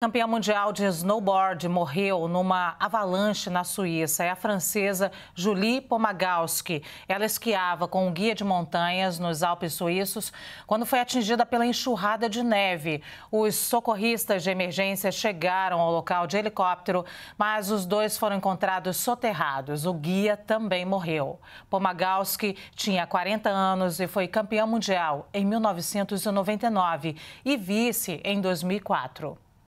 Campeã mundial de snowboard morreu numa avalanche na Suíça. É a francesa Julie Pomagalski. Ela esquiava com um guia de montanhas nos Alpes suíços quando foi atingida pela enxurrada de neve. Os socorristas de emergência chegaram ao local de helicóptero, mas os dois foram encontrados soterrados. O guia também morreu. Pomagalski tinha 40 anos e foi campeã mundial em 1999 e vice em 2004.